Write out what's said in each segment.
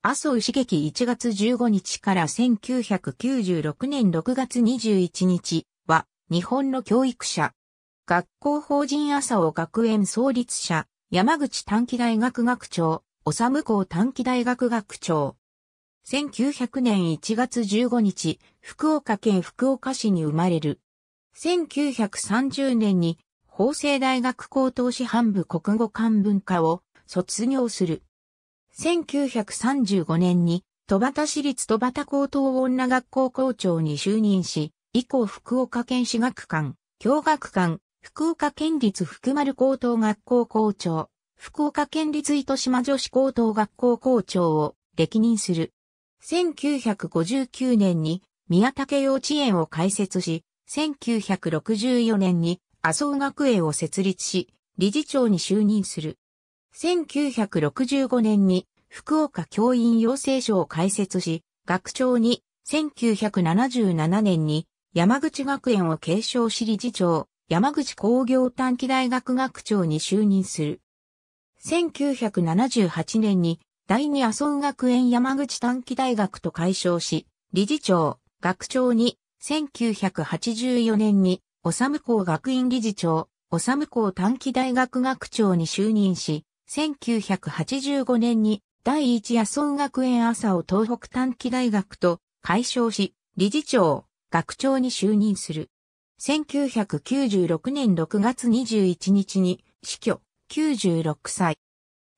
麻生茂樹1月15日から1996年6月21日は、日本の教育者。学校法人麻生学園創立者、山口短期大学学長、修校短期大学学長。1900年1月15日、福岡県福岡市に生まれる。1930年に法政大学高等師範部国語漢文科を卒業する。1935年に、戸畑市立戸畑高等女学校校長に就任し、以降福岡県私学館、教学館、福岡県立福丸高等学校校長、福岡県立糸島女子高等学校校長を歴任する。1959年に宮武幼稚園を開設し、1964年に麻生学園を設立し、理事長に就任する。1965年に福岡教員養成所を開設し、学長に1977年に山口学園を継承し理事長、山口工業短期大学学長に就任する。1978年に第二阿蘇学園山口短期大学と解消し、理事長、学長に1984年に、おさむ校学院理事長、おさむ校短期大学学長に就任し、1985年に第一野村学園朝を東北短期大学と解消し、理事長、学長に就任する。1996年6月21日に死去、96歳。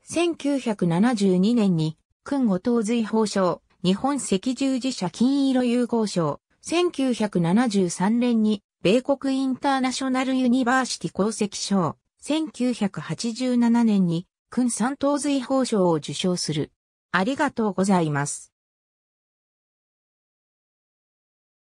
1972年に、訓後東髄法省、日本赤十字社金色融合省、1973年に、米国インターナショナルユニバーシティ功績賞、1987年に、君三等随法賞を受賞する。ありがとうございます。